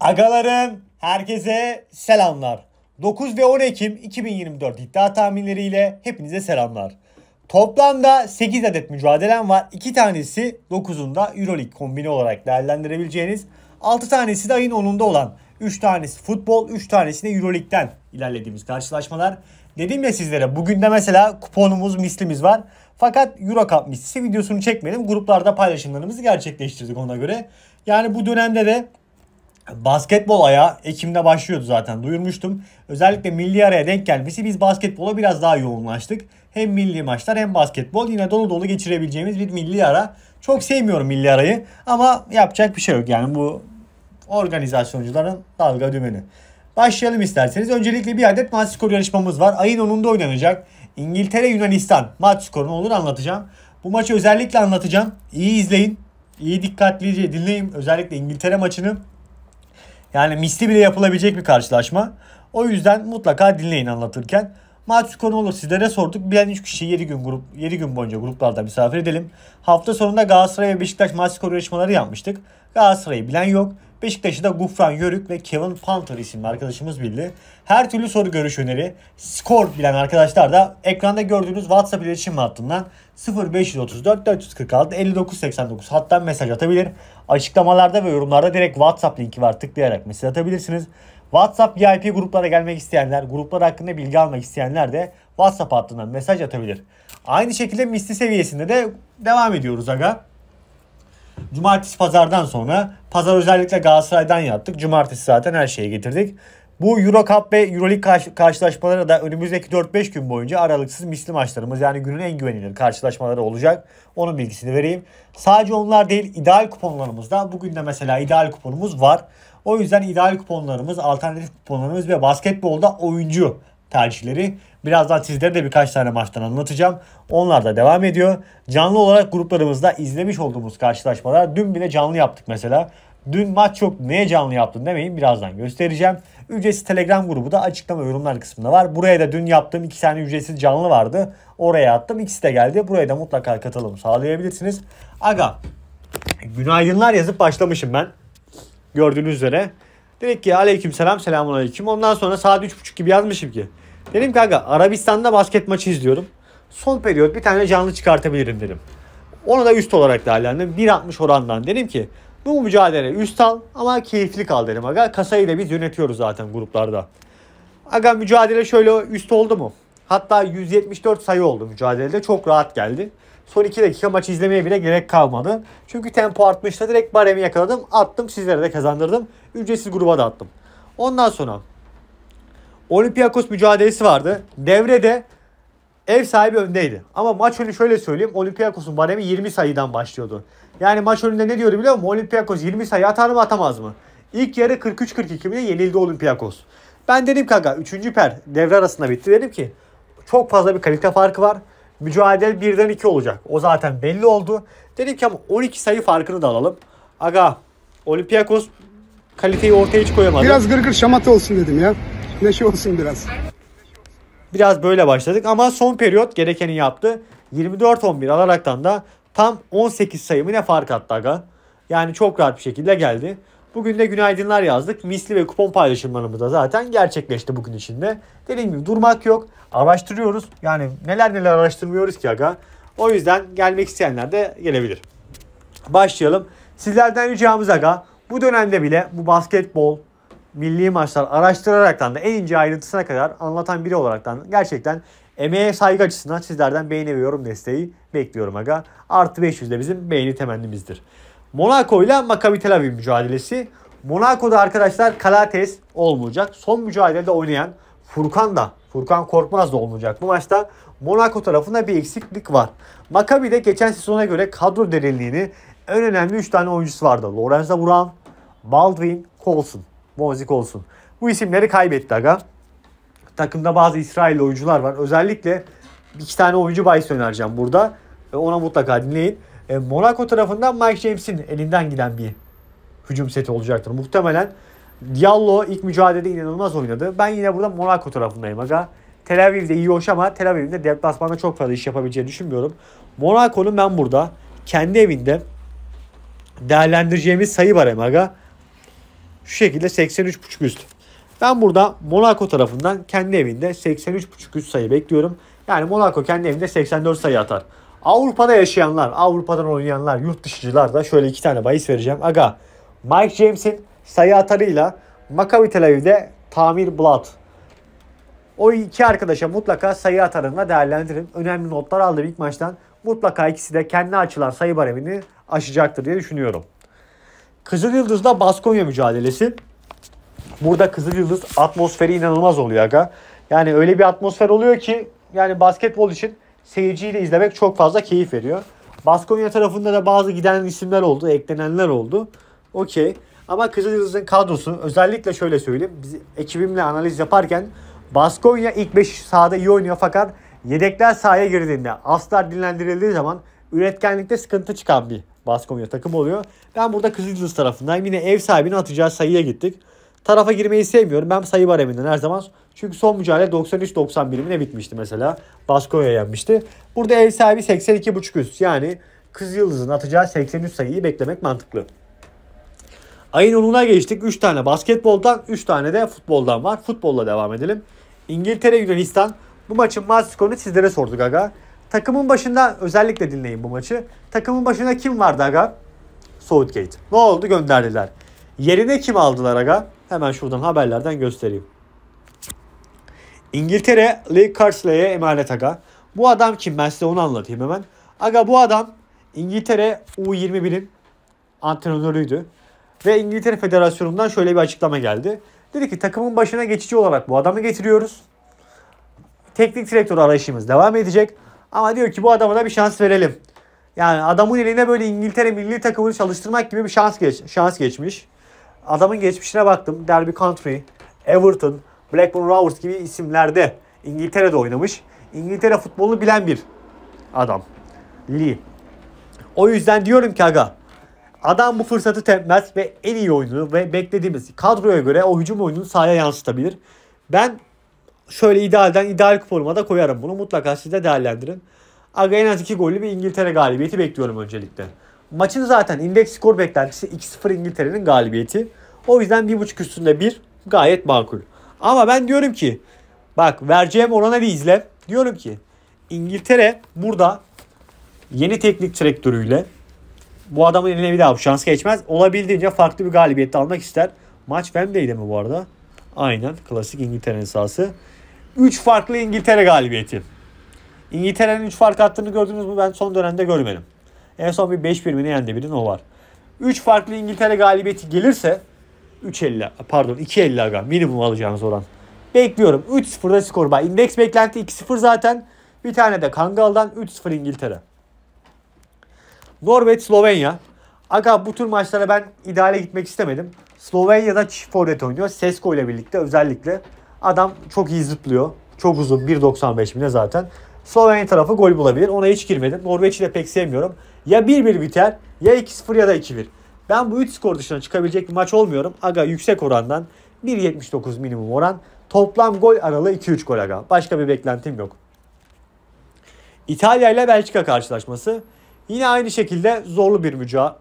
Agalarım herkese selamlar. 9 ve 10 Ekim 2024 iddia tahminleriyle hepinize selamlar. Toplamda 8 adet mücadelem var. 2 tanesi 9'unda Euroleague kombini olarak değerlendirebileceğiniz. 6 tanesi de ayın 10'unda olan. 3 tanesi futbol, 3 tanesi de Euroleague'den ilerlediğimiz karşılaşmalar. Dedim ya sizlere bugün de mesela kuponumuz, mislimiz var. Fakat Euro Cup mislisi videosunu çekmedim. Gruplarda paylaşımlarımızı gerçekleştirdik ona göre. Yani bu dönemde de Basketbol ayağı Ekim'de başlıyordu zaten duyurmuştum. Özellikle milli araya denk gelmesi biz basketbola biraz daha yoğunlaştık. Hem milli maçlar hem basketbol yine dolu dolu geçirebileceğimiz bir milli ara. Çok sevmiyorum milli arayı ama yapacak bir şey yok yani bu organizasyoncuların dalga dümeni. Başlayalım isterseniz. Öncelikle bir adet maç skoru yarışmamız var. Ayın 10'unda oynanacak. İngiltere Yunanistan maç skorunu olur anlatacağım. Bu maçı özellikle anlatacağım. İyi izleyin. İyi dikkatlice dinleyin. Özellikle İngiltere maçını. Yani misli bile yapılabilecek bir karşılaşma. O yüzden mutlaka dinleyin anlatırken. Maç konu olur sizlere sorduk. Bilen 3 kişiyi 7 gün grup 7 gün boyunca gruplarda misafir edelim. Hafta sonunda Galatasaray ve Beşiktaş maç skoru yarışmaları yapmıştık. Galatasaray'ı bilen yok. Beşiktaş'ı da Gufran Yörük ve Kevin Panther isimli arkadaşımız bildi. Her türlü soru görüş öneri, skor bilen arkadaşlar da ekranda gördüğünüz WhatsApp iletişim hattından 0534 446 5989 hatta mesaj atabilir. Açıklamalarda ve yorumlarda direkt WhatsApp linki var tıklayarak mesaj atabilirsiniz. WhatsApp VIP gruplara gelmek isteyenler, gruplar hakkında bilgi almak isteyenler de WhatsApp hattından mesaj atabilir. Aynı şekilde misli seviyesinde de devam ediyoruz aga. Cumartesi pazardan sonra pazar özellikle Galatasaray'dan yaptık. Cumartesi zaten her şeyi getirdik. Bu Euro Cup ve Euroleague karşı, karşılaşmaları da önümüzdeki 4-5 gün boyunca aralıksız misli maçlarımız yani günün en güvenilir karşılaşmaları olacak. Onun bilgisini vereyim. Sadece onlar değil ideal kuponlarımız da bugün de mesela ideal kuponumuz var. O yüzden ideal kuponlarımız, alternatif kuponlarımız ve basketbolda oyuncu tercihleri. Birazdan sizlere de birkaç tane maçtan anlatacağım. Onlar da devam ediyor. Canlı olarak gruplarımızda izlemiş olduğumuz karşılaşmalar dün bile canlı yaptık mesela. Dün maç çok neye canlı yaptın demeyin birazdan göstereceğim. Ücretsiz Telegram grubu da açıklama yorumlar kısmında var. Buraya da dün yaptığım iki tane ücretsiz canlı vardı. Oraya attım ikisi de geldi. Buraya da mutlaka katılım sağlayabilirsiniz. Aga günaydınlar yazıp başlamışım ben. Gördüğünüz üzere. Dedik ki aleyküm selam selamun aleyküm. Ondan sonra saat 3.30 gibi yazmışım ki. Dedim ki aga Arabistan'da basket maçı izliyorum. Son periyot bir tane canlı çıkartabilirim dedim. Onu da üst olarak değerlendirdim. 1.60 orandan. Dedim ki bu mücadele üst al ama keyifli kal derim aga. Kasayı da biz yönetiyoruz zaten gruplarda. Aga mücadele şöyle üst oldu mu? Hatta 174 sayı oldu mücadelede. Çok rahat geldi. Son 2 dakika maçı izlemeye bile gerek kalmadı. Çünkü tempo artmıştı direkt baremi yakaladım. Attım sizlere de kazandırdım. Ücretsiz gruba da attım. Ondan sonra Olympiakos mücadelesi vardı. Devrede ev sahibi öndeydi. Ama maç önü şöyle söyleyeyim. Olympiakos'un baremi 20 sayıdan başlıyordu. Yani maç önünde ne diyordu biliyor musun? Olympiakos 20 sayı atar mı atamaz mı? İlk yarı 43-42 bile yenildi Olympiakos. Ben dedim kanka 3. per devre arasında bitti. Dedim ki çok fazla bir kalite farkı var. Mücadele birden iki olacak. O zaten belli oldu. Dedim ki ama 12 sayı farkını da alalım. Aga Olympiakos kaliteyi ortaya hiç koyamadı. Biraz gırgır gır şamata olsun dedim ya. Neşe olsun biraz. Biraz böyle başladık ama son periyot gerekeni yaptı. 24-11 alaraktan da Tam 18 sayımı ne fark attı aga. Yani çok rahat bir şekilde geldi. Bugün de günaydınlar yazdık. Misli ve kupon paylaşımlarımız da zaten gerçekleşti bugün içinde. Dediğim gibi durmak yok. Araştırıyoruz. Yani neler neler araştırmıyoruz ki aga. O yüzden gelmek isteyenler de gelebilir. Başlayalım. Sizlerden ricamız aga bu dönemde bile bu basketbol, milli maçlar araştıraraktan da en ince ayrıntısına kadar anlatan biri olaraktan gerçekten Emeğe saygı açısından sizlerden beğeni ve yorum desteği bekliyorum aga. Artı 500 de bizim beğeni temennimizdir. Monaco ile Maccabi Tel Aviv mücadelesi. Monaco'da arkadaşlar Kalates olmayacak. Son mücadelede oynayan Furkan da Furkan Korkmaz da olmayacak bu maçta. Monaco tarafında bir eksiklik var. Maccabi de geçen sezona göre kadro derinliğini en önemli 3 tane oyuncusu vardı. Lorenzo Brown, Baldwin, Colson. Mozik olsun. Bu isimleri kaybetti aga. Takımda bazı İsrail oyuncular var. Özellikle iki tane oyuncu bahis önereceğim burada. E, ona mutlaka dinleyin. E, Monaco tarafından Mike James'in elinden giden bir hücum seti olacaktır. Muhtemelen Diallo ilk mücadelede inanılmaz oynadı. Ben yine burada Monaco tarafındayım aga. Tel Aviv'de iyi hoş ama Tel Aviv'de de deplasmanda çok fazla iş yapabileceğini düşünmüyorum. Monaco'nun ben burada kendi evinde değerlendireceğimiz sayı var aga. Şu şekilde 83.5 üst. Ben burada Monaco tarafından kendi evinde 83.5 sayı bekliyorum. Yani Monaco kendi evinde 84 sayı atar. Avrupa'da yaşayanlar, Avrupa'dan oynayanlar, yurt dışıcılar da şöyle iki tane bahis vereceğim. Aga, Mike James'in sayı atarıyla Maccabi Tel Aviv'de Tamir Blood. O iki arkadaşa mutlaka sayı atarını değerlendirin. Önemli notlar aldım ilk maçtan. Mutlaka ikisi de kendi açılan sayı baremini aşacaktır diye düşünüyorum. Kızıl Yıldız'da Baskonya mücadelesi. Burada Kızıl Yıldız atmosferi inanılmaz oluyor aga. Yani öyle bir atmosfer oluyor ki yani basketbol için seyirciyle izlemek çok fazla keyif veriyor. Baskonya tarafında da bazı giden isimler oldu, eklenenler oldu. Okey. Ama Kızıl Yıldız'ın kadrosu özellikle şöyle söyleyeyim. Biz ekibimle analiz yaparken Baskonya ilk 5 sahada iyi oynuyor fakat yedekler sahaya girdiğinde, aslar dinlendirildiği zaman üretkenlikte sıkıntı çıkan bir Baskonya takım oluyor. Ben burada Kızıl Yıldız tarafından yine ev sahibine atacağı sayıya gittik tarafa girmeyi sevmiyorum. Ben sayı var bareminden her zaman. Çünkü son mücadele 93-90 birimine bitmişti mesela. Baskonya yenmişti. Burada ev sahibi 82.5 üst. Yani Kız Yıldız'ın atacağı 83 sayıyı beklemek mantıklı. Ayın 10'una geçtik. 3 tane basketboldan, 3 tane de futboldan var. Futbolla devam edelim. İngiltere Yunanistan. Bu maçın maç skorunu sizlere sorduk aga. Takımın başında özellikle dinleyin bu maçı. Takımın başında kim vardı aga? Southgate. Ne oldu gönderdiler. Yerine kim aldılar aga? Hemen şuradan haberlerden göstereyim. İngiltere Lee Carsley'e emanet aga. Bu adam kim? Ben size onu anlatayım hemen. Aga bu adam İngiltere U21'in antrenörüydü. Ve İngiltere Federasyonu'ndan şöyle bir açıklama geldi. Dedi ki takımın başına geçici olarak bu adamı getiriyoruz. Teknik direktör arayışımız devam edecek. Ama diyor ki bu adama da bir şans verelim. Yani adamın eline böyle İngiltere milli takımını çalıştırmak gibi bir şans geç şans geçmiş adamın geçmişine baktım. Derby County, Everton, Blackburn Rovers gibi isimlerde İngiltere'de oynamış. İngiltere futbolunu bilen bir adam. Lee. O yüzden diyorum ki aga adam bu fırsatı tepmez ve en iyi oyunu ve beklediğimiz kadroya göre o hücum oyununu sahaya yansıtabilir. Ben şöyle idealden ideal kuponuma da koyarım bunu. Mutlaka siz de değerlendirin. Aga en az 2 gollü bir İngiltere galibiyeti bekliyorum öncelikle. Maçın zaten indeks skor beklentisi 2-0 İngiltere'nin galibiyeti. O yüzden 1.5 üstünde 1 gayet makul. Ama ben diyorum ki bak vereceğim orana bir izle. Diyorum ki İngiltere burada yeni teknik direktörüyle bu adamın eline bir daha şans geçmez. Olabildiğince farklı bir galibiyet almak ister. Maç Wembley'de mi bu arada? Aynen klasik İngiltere'nin sahası. 3 farklı İngiltere galibiyeti. İngiltere'nin 3 fark attığını gördünüz mü? Ben son dönemde görmedim. En son bir 5 birimini yendi bir o var. 3 farklı İngiltere galibiyeti gelirse 3.50 pardon 2.50 aga minimum alacağınız oran. Bekliyorum. 3-0'da skor var. İndeks beklenti 2-0 zaten. Bir tane de Kangal'dan 3-0 İngiltere. Norveç Slovenya. Aga bu tür maçlara ben ideale gitmek istemedim. Slovenya'da çift forvet oynuyor. Sesko ile birlikte özellikle. Adam çok iyi zıplıyor. Çok uzun 1.95 bine zaten. Slovenya tarafı gol bulabilir. Ona hiç girmedim. Norveç'i de pek sevmiyorum. Ya 1-1 biter ya 2-0 ya da 2-1. Ben bu 3 skor dışına çıkabilecek bir maç olmuyorum. Aga yüksek orandan 1.79 minimum oran. Toplam gol aralığı 2-3 gol aga. Başka bir beklentim yok. İtalya ile Belçika karşılaşması. Yine aynı şekilde zorlu bir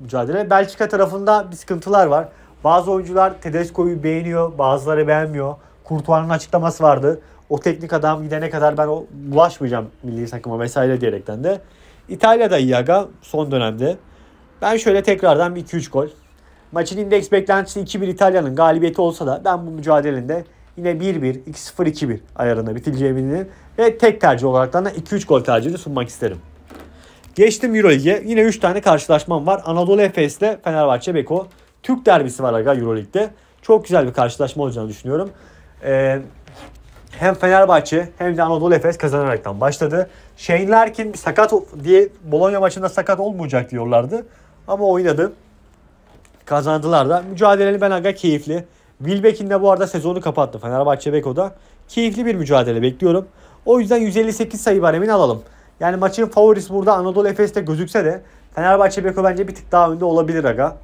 mücadele. Belçika tarafında bir sıkıntılar var. Bazı oyuncular Tedesco'yu beğeniyor, bazıları beğenmiyor. Kurtuan'ın açıklaması vardı o teknik adam gidene kadar ben o, bulaşmayacağım milli takıma vesaire diyerekten de. İtalya'da Iaga son dönemde. Ben şöyle tekrardan 2-3 gol. Maçın indeks beklentisi 2-1 İtalya'nın galibiyeti olsa da ben bu mücadelinde yine 1-1, 2-0, 2-1 ayarında bitileceğini ve tek tercih olarak da 2-3 gol tercihini sunmak isterim. Geçtim Euroleague'e. Yine 3 tane karşılaşmam var. Anadolu Efes'le Fenerbahçe Beko. Türk derbisi var aga Euroleague'de. Çok güzel bir karşılaşma olacağını düşünüyorum. Ee, hem Fenerbahçe hem de Anadolu Efes kazanaraktan başladı. Shane Larkin sakat diye Bologna maçında sakat olmayacak diyorlardı. Ama oynadı. Kazandılar da. Mücadeleli ben aga keyifli. Wilbekin de bu arada sezonu kapattı Fenerbahçe Beko'da. Keyifli bir mücadele bekliyorum. O yüzden 158 sayı baremini alalım. Yani maçın favorisi burada Anadolu Efes'te gözükse de Fenerbahçe Beko bence bir tık daha önde olabilir aga.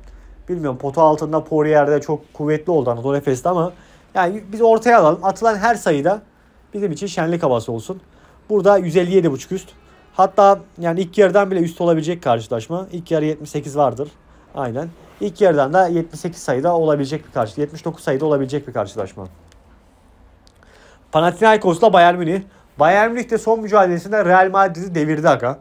Bilmiyorum potu altında Poirier'de çok kuvvetli oldu Anadolu Efes'te ama yani biz ortaya alalım. Atılan her sayıda bizim için şenlik havası olsun. Burada 157.5 üst. Hatta yani ilk yarıdan bile üst olabilecek karşılaşma. İlk yarı 78 vardır. Aynen. İlk yarıdan da 78 sayıda olabilecek bir karşı 79 sayıda olabilecek bir karşılaşma. Panathinaikos'la Bayern Münih. Bayern Münih de son mücadelesinde Real Madrid'i devirdi aga.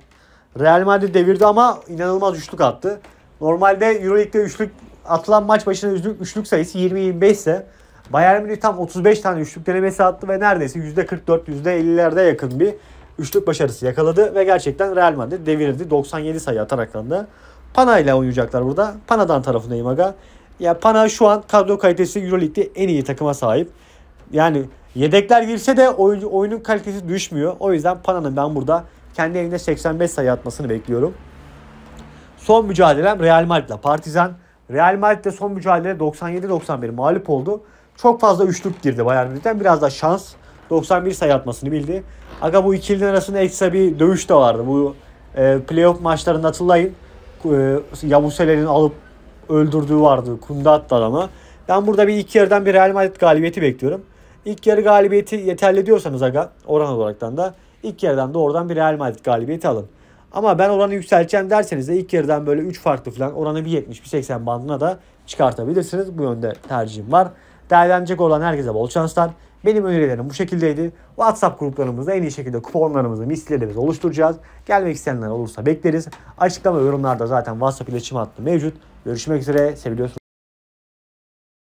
Real Madrid devirdi ama inanılmaz üçlük attı. Normalde Euroleague'de üçlük atılan maç başına üçlük, üçlük sayısı 20-25 ise Bayern Münih tam 35 tane üçlük denemesi attı ve neredeyse %44, %50'lerde yakın bir üçlük başarısı yakaladı ve gerçekten Real Madrid devirdi. 97 sayı ataraktan da Pana ile oynayacaklar burada. Pana'dan tarafındayım aga. Ya Pana şu an kadro kalitesi EuroLeague'de en iyi takıma sahip. Yani yedekler girse de oyun, oyunun kalitesi düşmüyor. O yüzden Pana'nın ben burada kendi elinde 85 sayı atmasını bekliyorum. Son mücadelem Real Madrid ile Partizan. Real Madrid'de son mücadele 97-91 mağlup oldu. Çok fazla üçlük girdi Bayern Münih'ten. Biraz da şans. 91 sayı atmasını bildi. Aga bu ikilinin arasında ekstra bir dövüş de vardı. Bu e, playoff maçlarında hatırlayın. E, Yavuz alıp öldürdüğü vardı. Kunda attı adamı. Ben burada bir iki yarıdan bir Real Madrid galibiyeti bekliyorum. İlk yarı galibiyeti yeterli diyorsanız aga oran olaraktan da ilk yarıdan doğrudan bir Real Madrid galibiyeti alın. Ama ben oranı yükselteceğim derseniz de ilk yarıdan böyle 3 farklı falan oranı bir 70 bir 80 bandına da çıkartabilirsiniz. Bu yönde tercihim var. Değerlenecek olan herkese bol şanslar. Benim önerilerim bu şekildeydi. WhatsApp gruplarımızda en iyi şekilde kuponlarımızı, mislilerimizi oluşturacağız. Gelmek isteyenler olursa bekleriz. Açıklama yorumlarda zaten WhatsApp iletişim hattı mevcut. Görüşmek üzere. Seviliyorsunuz.